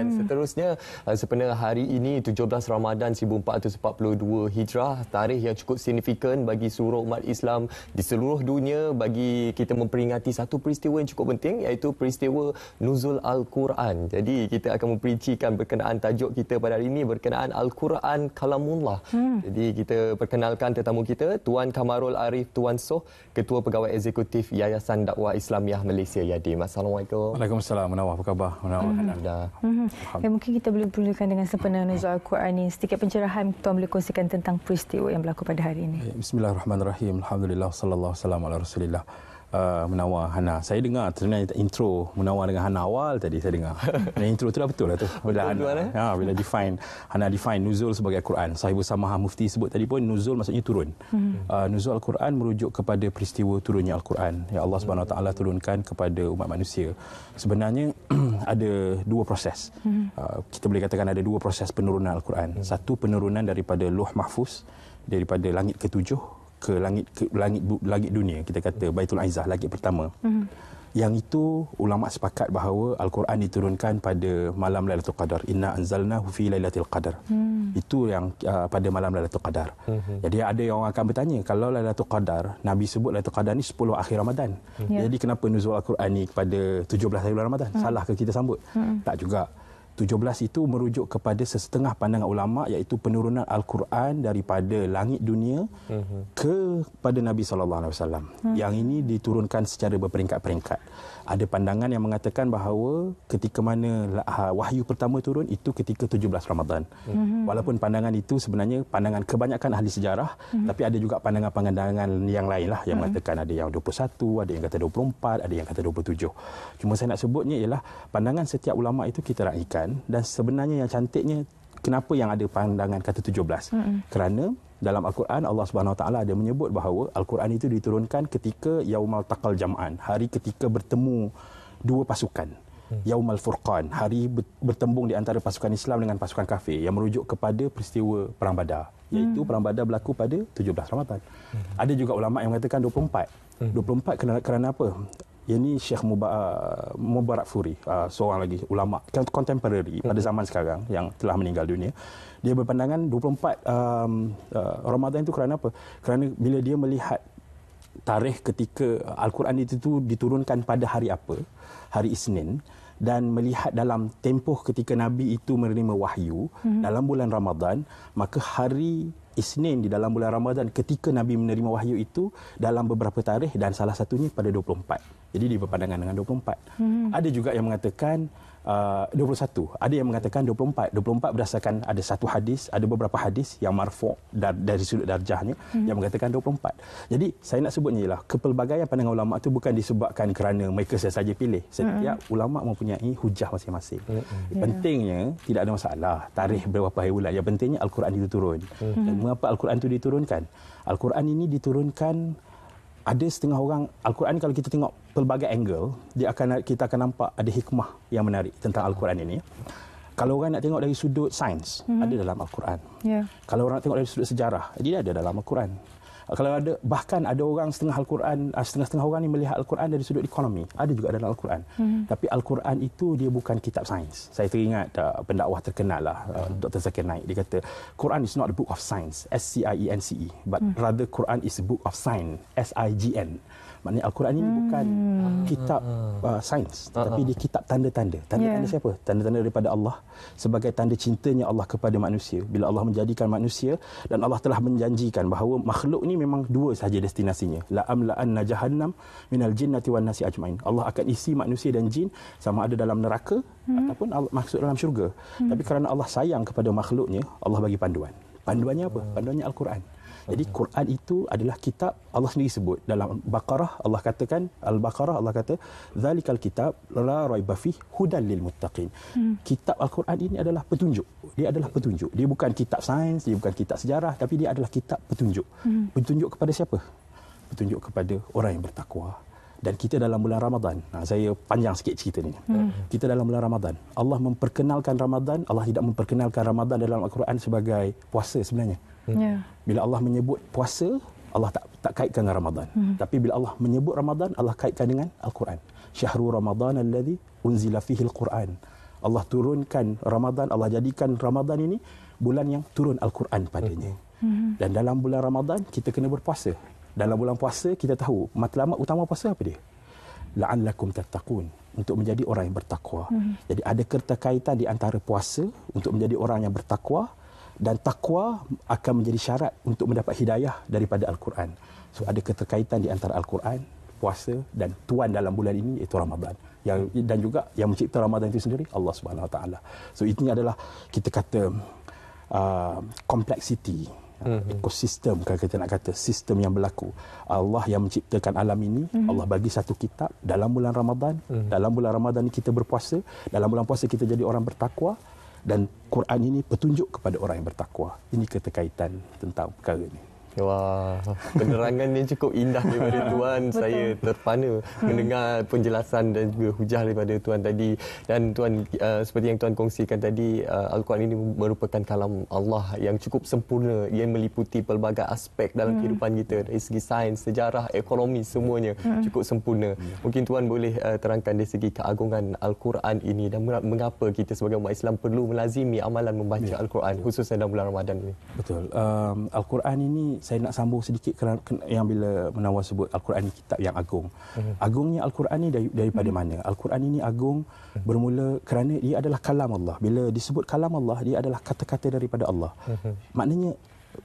dan hmm. seterusnya uh, sebenarnya hari ini 17 Ramadan 1442 Hijrah tarikh yang cukup signifikan bagi seluruh umat Islam di seluruh dunia bagi kita memperingati satu peristiwa yang cukup penting iaitu peristiwa Nuzul Al-Quran jadi kita akan memperincikan berkenaan tajuk kita pada hari ini berkenaan Al-Quran Kalamullah hmm. jadi kita perkenalkan tetamu kita Tuan Kamarul Arif Tuan Soh Ketua Pegawai Eksekutif Yayasan Dakwah Islamiah Malaysia Yadim Assalamualaikum Waalaikumsalam apa khabar hmm. Hmm. Faham. Yang mungkin kita boleh mulakan dengan sempena Nuzul Al-Quran ini. Sedikit pencerahan tuan boleh kongsikan tentang peristiwa yang berlaku pada hari ini. Bismillahirrahmanirrahim. Alhamdulillah. Sallallahu alaihi wasallam. Alhamdulillah. Alhamdulillah uh, Munawar Hana. Saya dengar sebenarnya intro menawar dengan Hana awal tadi saya dengar. Dan intro tu dah betul lah tu. Bila betul Hana, betul, eh? ha, bila define Hana define nuzul sebagai Al Quran. Saya Samah Mufti sebut tadi pun nuzul maksudnya turun. Hmm. Uh, nuzul Al-Quran merujuk kepada peristiwa turunnya Al-Quran yang Allah Subhanahu hmm. Taala turunkan kepada umat manusia. Sebenarnya ada dua proses. Hmm. Uh, kita boleh katakan ada dua proses penurunan Al-Quran. Hmm. Satu penurunan daripada Luh Mahfuz daripada langit ketujuh ke langit ke langit langit dunia kita kata hmm. Baitul Aizah langit pertama. Mm-hmm. Yang itu ulama sepakat bahawa al-Quran diturunkan pada malam Lailatul Qadar. Inna anzalnahu fi Lailatul Qadar. Mm-hmm. Itu yang uh, pada malam Lailatul Qadar. Mm-hmm. Jadi ada yang akan bertanya kalau Lailatul Qadar Nabi sebut Lailatul Qadar ni 10 akhir Ramadan. Mm-hmm. Jadi kenapa nuzul al-Quran ni pada 17 hari bulan Ramadan? Mm-hmm. Salah ke kita sambut? Mm-hmm. Tak juga. 17 itu merujuk kepada sesetengah pandangan ulama iaitu penurunan al-Quran daripada langit dunia mhm. kepada Nabi sallallahu alaihi wasallam. Hmm. Yang ini diturunkan secara berperingkat-peringkat. Ada pandangan yang mengatakan bahawa ketika mana ha, wahyu pertama turun itu ketika 17 Ramadan. Hmm. Walaupun pandangan itu sebenarnya pandangan kebanyakan ahli sejarah hmm. tapi ada juga pandangan-pandangan yang lainlah yang mengatakan ada yang 21, ada yang kata 24, ada yang kata 27. Cuma saya nak sebutnya ialah pandangan setiap ulama itu kita raikan pandangan dan sebenarnya yang cantiknya kenapa yang ada pandangan kata 17 mm-hmm. kerana dalam al-Quran Allah Subhanahu taala ada menyebut bahawa al-Quran itu diturunkan ketika yaumal taqal jam'an hari ketika bertemu dua pasukan hmm. Yaumul Furqan hari bertembung di antara pasukan Islam dengan pasukan kafir yang merujuk kepada peristiwa perang Badar hmm. iaitu hmm. perang Badar berlaku pada 17 Ramadan. Hmm. Ada juga ulama yang mengatakan 24. Hmm. 24 kerana, kerana apa? Yang ni Sheikh ah, Mubarak Furi, ah, seorang lagi ulama kan, contemporary pada hmm. zaman sekarang yang telah meninggal dunia. Dia berpandangan 24 um, uh, Ramadan itu kerana apa? Kerana bila dia melihat tarikh ketika Al-Quran itu diturunkan pada hari apa? Hari Isnin dan melihat dalam tempoh ketika Nabi itu menerima wahyu hmm dalam bulan Ramadan, maka hari Isnin di dalam bulan Ramadan ketika Nabi menerima wahyu itu dalam beberapa tarikh dan salah satunya pada 24 jadi dia berpandangan dengan 24. Hmm. Ada juga yang mengatakan uh, 21. Ada yang mengatakan 24. 24 berdasarkan ada satu hadis, ada beberapa hadis yang marfu' dar, dari sudut darjahnya hmm. yang mengatakan 24. Jadi saya nak sebutnya ialah kepelbagaian pandangan ulama itu bukan disebabkan kerana mereka saja pilih. Setiap hmm. ulama mempunyai hujah masing-masing. Hmm. Ya. Pentingnya tidak ada masalah tarikh berapa hari bulan. Yang pentingnya Al-Quran itu turun. Hmm. Dan mengapa Al-Quran itu diturunkan? Al-Quran ini diturunkan ada setengah orang Al-Quran kalau kita tengok pelbagai angle dia akan kita akan nampak ada hikmah yang menarik tentang Al-Quran ini. Kalau orang nak tengok dari sudut sains mm-hmm. ada dalam Al-Quran. Yeah. Kalau orang nak tengok dari sudut sejarah dia ada dalam Al-Quran kalau ada bahkan ada orang setengah al-Quran setengah-setengah orang ni melihat al-Quran dari sudut ekonomi ada juga dalam al-Quran hmm. tapi al-Quran itu dia bukan kitab sains saya teringat uh, pendakwah terkenal lah uh, ah, hmm. Dr Zakir Naik dia kata Quran is not a book of science S C I E N C E but hmm. rather Quran is a book of sign S I G N Maknanya Al-Quran ini hmm. bukan kitab ah, ah, ah. uh, sains tetapi dia kitab tanda-tanda. Tanda-tanda yeah. siapa? Tanda-tanda daripada Allah sebagai tanda cintanya Allah kepada manusia. Bila Allah menjadikan manusia dan Allah telah menjanjikan bahawa makhluk ini memang dua sahaja destinasinya. La amla'an jahannam minal jinnati wan nasi ajmain. Allah akan isi manusia dan jin sama ada dalam neraka hmm. ataupun maksud dalam syurga. Hmm. Tapi kerana Allah sayang kepada makhluknya, Allah bagi panduan. Panduannya apa? Panduannya Al-Quran. Jadi Quran itu adalah kitab Allah sendiri sebut dalam Baqarah Allah katakan Al-Baqarah Allah kata zalikal kitab la raiba fi hudan lil muttaqin. Hmm. Kitab Al-Quran ini adalah petunjuk. Dia adalah petunjuk. Dia bukan kitab sains, dia bukan kitab sejarah tapi dia adalah kitab petunjuk. Hmm. Petunjuk kepada siapa? Petunjuk kepada orang yang bertakwa, dan kita dalam bulan Ramadan. Nah, saya panjang sikit cerita ni. Hmm. Kita dalam bulan Ramadan. Allah memperkenalkan Ramadan, Allah tidak memperkenalkan Ramadan dalam Al-Quran sebagai puasa sebenarnya. Hmm. Yeah. Bila Allah menyebut puasa, Allah tak tak kaitkan dengan Ramadan. Hmm. Tapi bila Allah menyebut Ramadan, Allah kaitkan dengan Al-Quran. Syahrul Ramadan alladhi unzila fihi Al-Quran. Allah turunkan Ramadan, Allah jadikan Ramadan ini bulan yang turun Al-Quran padanya. Hmm. Dan dalam bulan Ramadan kita kena berpuasa. Dalam bulan puasa kita tahu matlamat utama puasa apa dia? La'allakum tattaqun untuk menjadi orang yang bertakwa. Hmm. Jadi ada keterkaitan di antara puasa untuk menjadi orang yang bertakwa dan takwa akan menjadi syarat untuk mendapat hidayah daripada al-Quran. So ada keterkaitan di antara al-Quran, puasa dan tuan dalam bulan ini iaitu Ramadan. Yang dan juga yang mencipta Ramadan itu sendiri Allah Subhanahu Wa Taala. So ini adalah kita kata uh, complexity hmm ekosistem kalau kita nak kata sistem yang berlaku Allah yang menciptakan alam ini hmm Allah bagi satu kitab dalam bulan Ramadan hmm dalam bulan Ramadan ini kita berpuasa dalam bulan puasa kita jadi orang bertakwa dan Quran ini petunjuk kepada orang yang bertakwa ini keterkaitan tentang perkara ini Wah, ya penerangan yang cukup indah daripada Tuan. Betul. Saya terpana hmm. mendengar penjelasan dan juga hujah daripada Tuan tadi. Dan Tuan, uh, seperti yang Tuan kongsikan tadi, uh, Al-Quran ini merupakan kalam Allah yang cukup sempurna. Ia meliputi pelbagai aspek dalam hmm. kehidupan kita. Dari segi sains, sejarah, ekonomi, semuanya hmm. cukup sempurna. Ya. Mungkin Tuan boleh uh, terangkan dari segi keagungan Al-Quran ini dan mengapa kita sebagai umat Islam perlu melazimi amalan membaca ya. Al-Quran, khususnya dalam bulan Ramadan ini. Betul. Um, Al-Quran ini saya nak sambung sedikit kerana yang bila menawar sebut Al-Quran ni kitab yang agung. Mhm. Agungnya Al-Quran ini daripada mana? Al-Quran ini agung mhm. bermula kerana ia adalah kalam Allah. Bila disebut kalam Allah, dia adalah kata-kata daripada Allah. Mhm. Maknanya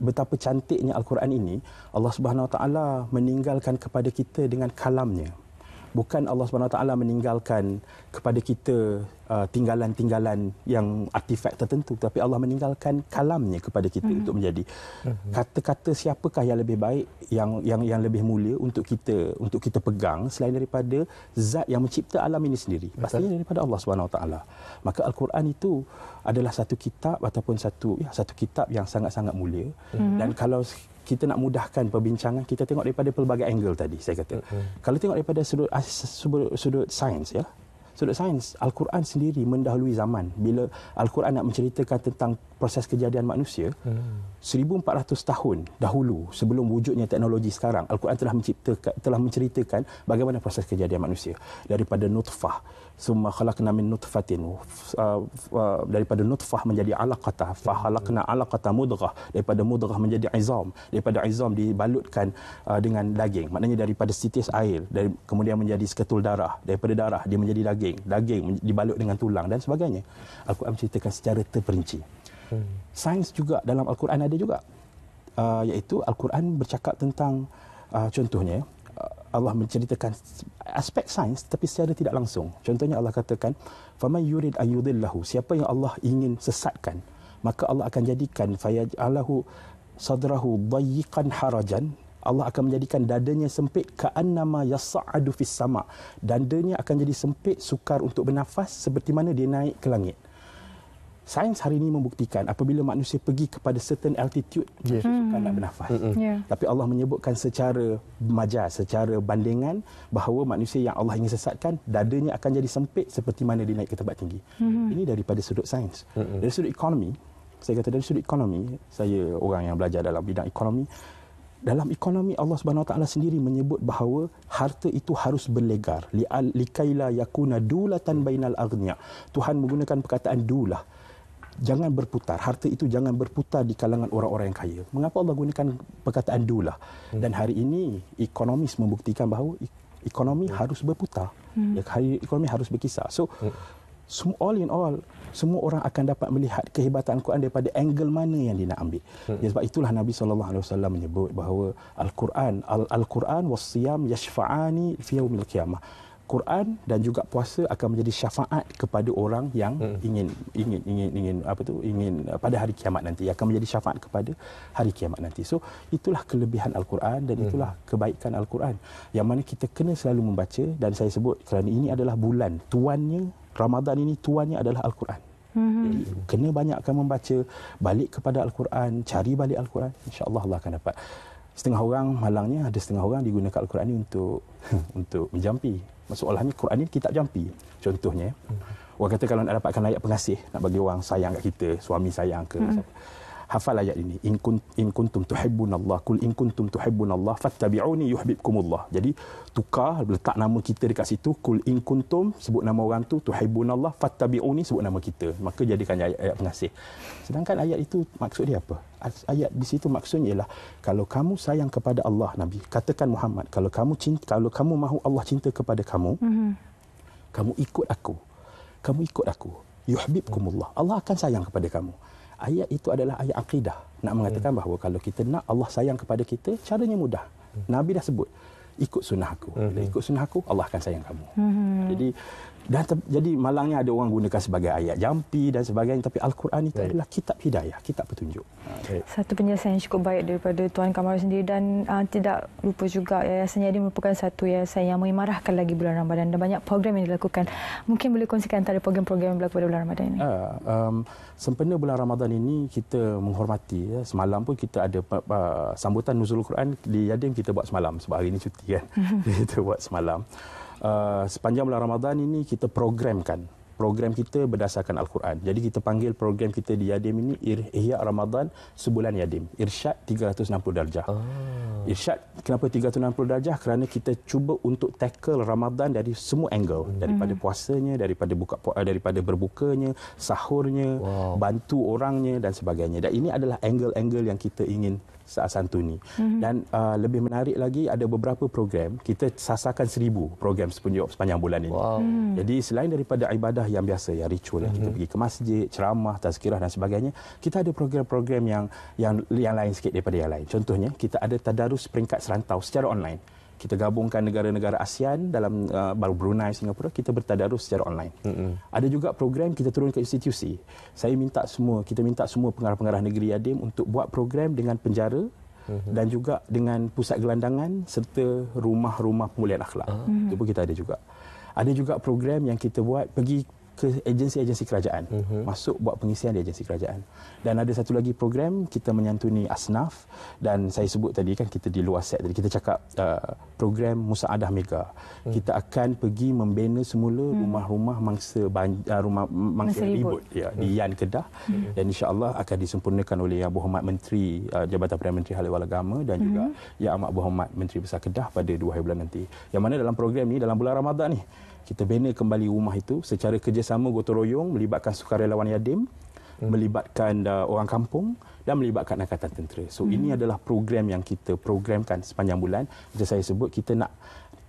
betapa cantiknya Al-Quran ini, Allah Subhanahu Wa Taala meninggalkan kepada kita dengan kalamnya bukan Allah Subhanahu taala meninggalkan kepada kita uh, tinggalan-tinggalan yang artifak tertentu tapi Allah meninggalkan kalamnya kepada kita hmm untuk menjadi mm kata-kata siapakah yang lebih baik yang yang yang lebih mulia untuk kita untuk kita pegang selain daripada zat yang mencipta alam ini sendiri pastinya daripada Allah Subhanahu taala maka al-Quran itu adalah satu kitab ataupun satu ya satu kitab yang sangat-sangat mulia hmm dan kalau kita nak mudahkan perbincangan kita tengok daripada pelbagai angle tadi saya kata. mm Kalau tengok daripada sudut sudut, sudut sains ya. Sudut sains, Al-Quran sendiri mendahului zaman. Bila Al-Quran nak menceritakan tentang proses kejadian manusia, hmm. 1400 tahun dahulu sebelum wujudnya teknologi sekarang, Al-Quran telah mencipta telah menceritakan bagaimana proses kejadian manusia daripada nutfah, summa khalaqna min nutfatin uh, uh daripada nutfah menjadi alaqata fa khalaqna alaqata mudghah daripada mudghah menjadi izam daripada izam dibalutkan uh, dengan daging maknanya daripada sitis air dari, kemudian menjadi seketul darah daripada darah dia menjadi daging daging dibalut dengan tulang dan sebagainya aku akan ceritakan secara terperinci hmm. sains juga dalam al-Quran ada juga uh, iaitu al-Quran bercakap tentang uh, contohnya Allah menceritakan aspek sains tetapi secara tidak langsung. Contohnya Allah katakan, "Faman yurid an yudillahu," siapa yang Allah ingin sesatkan, maka Allah akan jadikan fayaj'alahu sadrahu dayyiqan harajan, Allah akan menjadikan dadanya sempit ka'annama yas'adu fis sama. Dadanya akan jadi sempit sukar untuk bernafas seperti mana dia naik ke langit. Sains hari ini membuktikan apabila manusia pergi kepada certain altitude yes. susukan mm. nak hmm. bernafas. Mm-hmm. Yeah. Tapi Allah menyebutkan secara majas, secara bandingan bahawa manusia yang Allah ingin sesatkan dadanya akan jadi sempit seperti mana dia naik ke tempat tinggi. Mm-hmm. Ini daripada sudut sains. Mm-hmm. Dari sudut ekonomi, saya kata dari sudut ekonomi, saya orang yang belajar dalam bidang ekonomi. Dalam ekonomi Allah Subhanahu taala sendiri menyebut bahawa harta itu harus berlegar. Likaila yakuna dulatan bainal aghnia. Tuhan menggunakan perkataan dulah jangan berputar harta itu jangan berputar di kalangan orang-orang yang kaya mengapa Allah gunakan perkataan dulah hmm. dan hari ini ekonomis membuktikan bahawa ekonomi hmm. harus berputar hmm. Ya, ekonomi harus berkisar so semua hmm. all in all semua orang akan dapat melihat kehebatan Quran daripada angle mana yang dia nak ambil hmm. ya, sebab itulah Nabi sallallahu alaihi wasallam menyebut bahawa al-Quran al-Quran was-siyam yashfa'ani fi yaumil qiyamah Quran dan juga puasa akan menjadi syafaat kepada orang yang hmm. ingin ingin ingin ingin apa tu ingin eh, pada hari kiamat nanti akan menjadi syafaat kepada hari kiamat nanti. So itulah kelebihan Al-Quran dan hmm. itulah kebaikan Al-Quran yang mana kita kena selalu membaca dan saya sebut kerana ini adalah bulan tuannya Ramadan ini tuannya adalah Al-Quran. Hmm. Jadi, kena banyakkan membaca balik kepada Al-Quran, cari balik Al-Quran, insya-Allah Allah akan dapat. Setengah orang malangnya ada setengah orang digunakan Al-Quran ini untuk untuk menjampi masuk Allah ni Quran ni kitab jampi contohnya hmm. orang kata kalau nak dapatkan layak pengasih nak bagi orang sayang kat kita suami sayang ke hmm hafal ayat ini in kuntum in kuntum tuhibbunallah kul in kuntum tuhibbunallah fattabi'uni yuhibbukumullah jadi tukar letak nama kita dekat situ kul in kuntum sebut nama orang tu tuhibbunallah fattabi'uni sebut nama kita maka jadikan ayat, ayat pengasih sedangkan ayat itu maksud dia apa ayat di situ maksudnya ialah kalau kamu sayang kepada Allah nabi katakan Muhammad kalau kamu cinta kalau kamu mahu Allah cinta kepada kamu mm-hmm. kamu ikut aku kamu ikut aku yuhibbukumullah Allah akan sayang kepada kamu ayat itu adalah ayat akidah nak hmm. mengatakan bahawa kalau kita nak Allah sayang kepada kita caranya mudah hmm. nabi dah sebut ikut sunnah aku hmm. bila ikut sunnah aku Allah akan sayang kamu hmm. jadi dan jadi malangnya ada orang gunakan sebagai ayat jampi dan sebagainya tapi al-Quran itu right. adalah kitab hidayah, kitab petunjuk. Right. Ha, satu penyelesaian yang cukup baik daripada Tuan Kamarul sendiri dan uh, tidak lupa juga yayasan ini merupakan satu yayasan yang memarahkan lagi bulan Ramadan dan banyak program yang dilakukan. Mungkin boleh kongsikan antara program-program yang berlaku pada bulan Ramadan ini. Uh, um, sempena bulan Ramadan ini kita menghormati ya. Semalam pun kita ada uh, sambutan Nuzul Quran di Yadim kita buat semalam sebab hari ini cuti kan. kita buat semalam. Uh, sepanjang bulan Ramadan ini kita programkan program kita berdasarkan Al-Quran. Jadi kita panggil program kita di Yadim ini Ihya Ramadan sebulan Yadim. Irsyad 360 darjah. Oh. Irsyad kenapa 360 darjah? Kerana kita cuba untuk tackle Ramadan dari semua angle. Hmm. Daripada hmm. puasanya, daripada buka daripada berbukanya, sahurnya, wow. bantu orangnya dan sebagainya. Dan ini adalah angle-angle yang kita ingin saat santuni. Mm-hmm. Dan uh, lebih menarik lagi ada beberapa program kita sasarkan seribu program sepanjang bulan ini. Wow. Mm. Jadi selain daripada ibadah yang biasa ya ritual mm-hmm. kita mhm. pergi ke masjid, ceramah, tazkirah dan sebagainya, kita ada program-program yang yang yang lain sikit daripada yang lain. Contohnya kita ada tadarus peringkat serantau secara online kita gabungkan negara-negara ASEAN dalam uh, baru Brunei Singapura kita bertadarus secara online. Mm-hmm. Ada juga program kita turun ke institusi. Saya minta semua kita minta semua pengarah-pengarah negeri Yadim untuk buat program dengan penjara mm-hmm. dan juga dengan pusat gelandangan serta rumah-rumah pemulihan akhlak. Ah. Mm-hmm. Itu pun kita ada juga. Ada juga program yang kita buat pergi ke agensi-agensi kerajaan mm-hmm. masuk buat pengisian di agensi kerajaan dan ada satu lagi program kita menyantuni asnaf dan saya sebut tadi kan kita di luar set tadi kita cakap uh, program musaadah mega mm kita akan pergi membina semula mm rumah-rumah mangsa ban, uh, rumah mangsa ribut, ribut ya mm di hmm. Yan Kedah mm-hmm. dan insyaallah akan disempurnakan oleh Yang Berhormat Menteri uh, Jabatan Perdana Menteri Hal Ehwal Agama dan mm juga hmm. Yang Amat Berhormat Menteri Besar Kedah pada dua hari bulan nanti yang mana dalam program ni dalam bulan Ramadan ni kita bina kembali rumah itu secara kerjasama gotong royong melibatkan sukarelawan yadim hmm. melibatkan uh, orang kampung dan melibatkan angkatan tentera. So hmm. ini adalah program yang kita programkan sepanjang bulan. Macam saya sebut kita nak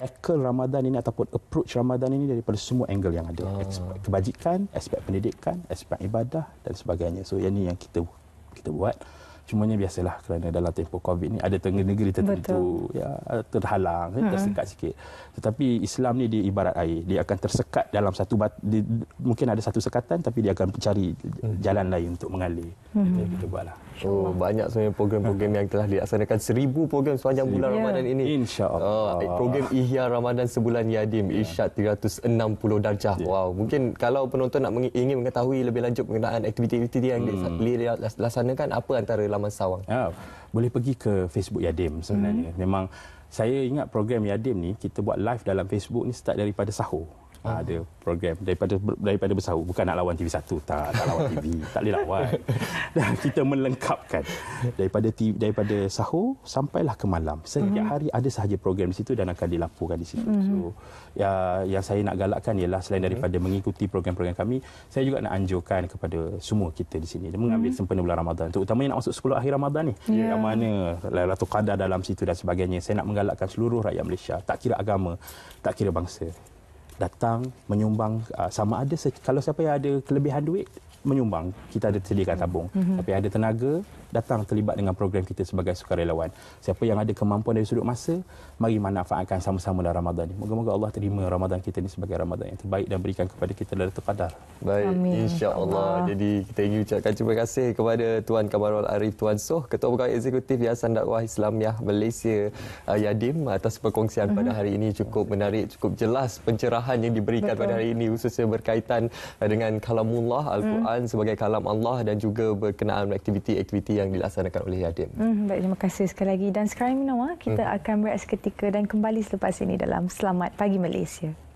tackle Ramadan ini ataupun approach Ramadan ini daripada semua angle yang ada. Ah. Aspek kebajikan, aspek pendidikan, aspek ibadah dan sebagainya. So yang ini yang kita kita buat. Cumanya biasalah kerana dalam tempoh COVID ni ada tengah negeri tertentu ya, terhalang, hmm. tersekat sikit. Tetapi Islam ni dia ibarat air. Dia akan tersekat dalam satu bat, dia, mungkin ada satu sekatan tapi dia akan cari mm. jalan lain untuk mengalir. Hmm. Jadi kita buatlah. Oh, banyak sebenarnya program-program yang telah dilaksanakan. Seribu program sepanjang bulan yeah. Ramadan ini. InsyaAllah. Oh, program Ihya Ramadan sebulan Yadim. Yeah. Isyad 360 darjah. Yeah. Wow. Mungkin kalau penonton nak ingin mengetahui lebih lanjut mengenai aktiviti-aktiviti yang hmm. dilaksanakan, apa antara Laman Sawang. Ya, boleh pergi ke Facebook Yadim sebenarnya. Hmm. Memang saya ingat program Yadim ni kita buat live dalam Facebook ni start daripada sahur. Hmm. Ah, ada oh. program daripada daripada bersau bukan nak lawan TV1 tak tak lawan TV tak boleh lawan. Dan kita melengkapkan daripada TV, daripada sahur sampailah ke malam. Setiap hmm. hari ada sahaja program di situ dan akan dilakukan di situ. Hmm. So ya yang saya nak galakkan ialah selain daripada hmm. mengikuti program-program kami, saya juga nak anjurkan kepada semua kita di sini mengambil hmm. sempena bulan Ramadan. Terutamanya nak masuk 10 akhir Ramadan ni. Yeah. Yang mana Lailatul Qadar dalam situ dan sebagainya. Saya nak menggalakkan seluruh rakyat Malaysia tak kira agama, tak kira bangsa datang menyumbang uh, sama ada kalau siapa yang ada kelebihan duit menyumbang kita ada sediakan tabung mm-hmm. tapi ada tenaga datang terlibat dengan program kita sebagai sukarelawan. Siapa yang ada kemampuan dari sudut masa, mari manfaatkan sama-sama dalam Ramadan ini. Moga-moga Allah terima Ramadan kita ini sebagai Ramadan yang terbaik dan berikan kepada kita dari terkadar. Baik, insya-Allah. Jadi kita ingin ucapkan terima kasih kepada Tuan Kamarul Arif Tuan Soh, Ketua Pegawai Eksekutif Yayasan Dakwah Islamiah Malaysia uh, Yadim atas perkongsian pada mhm. hari ini cukup menarik, cukup jelas pencerahan yang diberikan Betul. pada hari ini khususnya berkaitan uh, dengan kalamullah Al-Quran hmm. sebagai kalam Allah dan juga berkenaan aktiviti-aktiviti yang dilaksanakan oleh Yadim. Hmm, baik, terima kasih sekali lagi. Dan sekarang, Minawa, kita hmm. akan berehat seketika dan kembali selepas ini dalam Selamat Pagi Malaysia.